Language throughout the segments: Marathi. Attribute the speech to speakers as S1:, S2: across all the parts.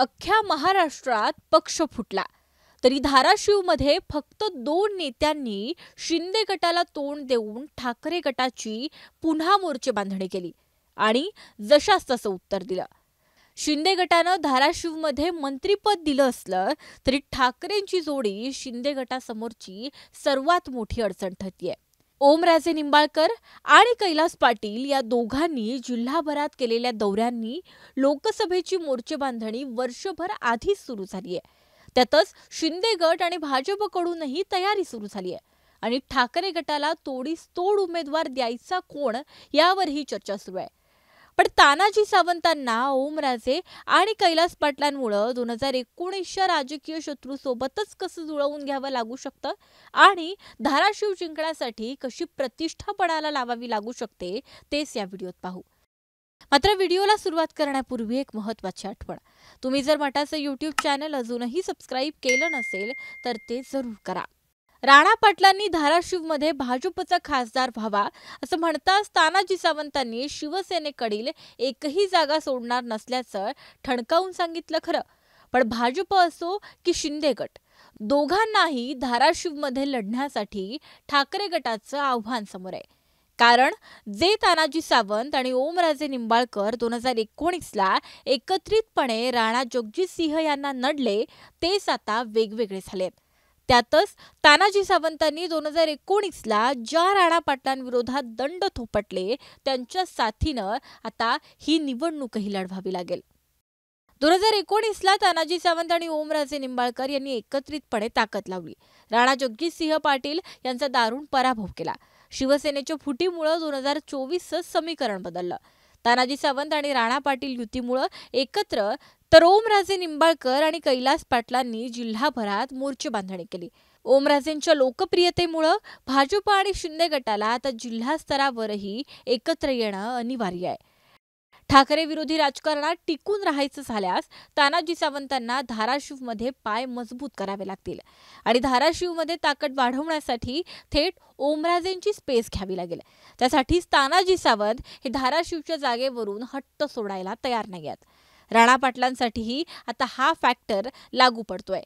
S1: अख्ख्या महाराष्ट्रात पक्ष फुटला तरी धाराशिवमध्ये फक्त दोन नेत्यांनी शिंदे गटाला तोंड देऊन ठाकरे गटाची पुन्हा मोर्चे बांधणी केली आणि जशास तसं उत्तर दिलं शिंदे गटानं धाराशिवमध्ये मंत्रीपद दिलं असलं तरी ठाकरेंची जोडी शिंदे गटासमोरची सर्वात मोठी अडचण ठरतीये ओमराजे निंबाळकर आणि कैलास पाटील या दोघांनी जिल्हाभरात केलेल्या दौऱ्यांनी लोकसभेची मोर्चेबांधणी वर्षभर आधीच सुरू झाली आहे त्यातच शिंदे गट आणि भाजपकडूनही तयारी सुरू झाली आहे आणि ठाकरे गटाला तोडीस तोड उमेदवार द्यायचा कोण यावरही चर्चा सुरू आहे पण तानाजी सावंतांना ओमराजे आणि कैलास पाटलांमुळं दोन हजार एकोणीसच्या राजकीय शत्रूसोबतच कसं जुळवून घ्यावं लागू शकतं आणि धाराशिव जिंकण्यासाठी कशी प्रतिष्ठा पणाला लावावी लागू शकते तेच या व्हिडिओत पाहू मात्र व्हिडिओला सुरुवात करण्यापूर्वी एक महत्वाची आठवण तुम्ही जर मटाचं युट्यूब चॅनल अजूनही सबस्क्राईब केलं नसेल तर ते जरूर करा राणा पाटलांनी धाराशिवमध्ये भाजपचा खासदार व्हावा असं म्हणता तानाजी सावंतांनी शिवसेनेकडील एकही जागा सोडणार नसल्याचं ठणकावून सांगितलं खरं पण भाजप असो की शिंदे गट दोघांनाही धाराशिवमध्ये लढण्यासाठी ठाकरे गटाचं आव्हान समोर आहे कारण जे तानाजी सावंत आणि ओमराजे निंबाळकर दोन हजार एकोणीसला एकत्रितपणे राणा जगजितसिंह सिंह यांना नडले तेच आता वेगवेगळे झालेत त्यातच तानाजी सावंतांनी दोन हजार एकोणीसला ज्या राणा पाटलांविरोधात दंड थोपटले त्यांच्या साथीनं आता ही निवडणूकही लढवावी लागेल दोन हजार एकोणीसला तानाजी सावंत आणि ओमराजे निंबाळकर यांनी एकत्रितपणे ताकद लावली राणा जगजितसिंह पाटील यांचा दारुण पराभव केला शिवसेनेच्या फुटीमुळे दोन हजार चोवीसचं समीकरण बदललं तानाजी सावंत आणि राणा पाटील युतीमुळं एकत्र तर ओमराजे निंबाळकर आणि कैलास पाटलांनी जिल्हाभरात मोर्चे बांधणी केली ओमराजेंच्या लोकप्रियतेमुळं भाजप आणि शिंदे गटाला आता जिल्हा स्तरावरही एकत्र येणं अनिवार्य आहे ठाकरे विरोधी राजकारणात टिकून राहायचं झाल्यास तानाजी सावंतांना धाराशिवमध्ये पाय मजबूत करावे लागतील आणि धाराशिवमध्ये ताकद वाढवण्यासाठी थेट ओमराजेंची स्पेस घ्यावी लागेल त्यासाठी तानाजी सावंत हे धाराशिवच्या जागेवरून हट्ट सोडायला तयार नाही आहेत राणा पाटलांसाठीही आता हा फॅक्टर लागू पडतोय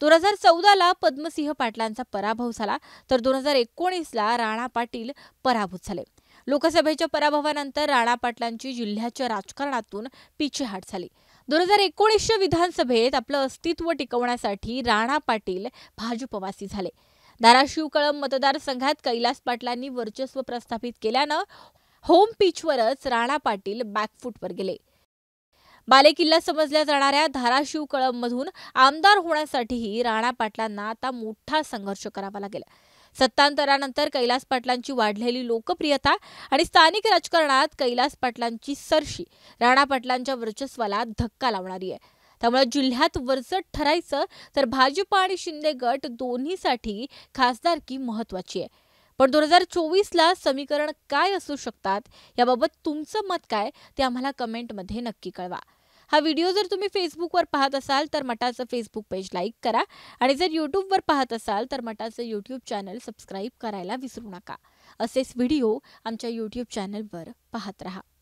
S1: दोन हजार चौदाला पद्मसिंह पाटलांचा पराभव झाला तर दोन हजार एकोणीसला राणा पाटील पराभूत झाले लोकसभेच्या पराभवानंतर राणा पाटलांची जिल्ह्याच्या राजकारणातून पिछेहाट झाली दोन हजार एकोणीसच्या विधानसभेत आपलं अस्तित्व टिकवण्यासाठी राणा पाटील भाजपवासी झाले धाराशिव कळम मतदारसंघात कैलास पाटलांनी वर्चस्व प्रस्थापित केल्यानं होम पिचवरच राणा पाटील बॅकफूटवर गेले बालेकिल्ला समजल्या जाणाऱ्या धाराशिव कळममधून आमदार होण्यासाठीही राणा पाटलांना आता मोठा संघर्ष करावा लागेल सत्तांतरानंतर कैलास पाटलांची वाढलेली लोकप्रियता आणि स्थानिक राजकारणात कैलास पाटलांची सरशी राणा पाटलांच्या वर्चस्वाला धक्का लावणारी आहे त्यामुळे जिल्ह्यात वरचट ठरायचं तर भाजप आणि शिंदे गट दोन्हीसाठी खासदारकी महत्वाची आहे पण दोन हजार चोवीसला समीकरण काय असू शकतात याबाबत तुमचं मत काय ते आम्हाला कमेंटमध्ये नक्की कळवा हा व्हिडिओ जर तुम्ही फेसबुकवर पाहत असाल तर मटाचं फेसबुक पेज लाईक करा आणि जर यूट्यूबवर पाहत असाल तर मटाचं यूट्यूब चॅनल सबस्क्राईब करायला विसरू नका असेच व्हिडिओ आमच्या यूट्यूब चॅनलवर पाहत राहा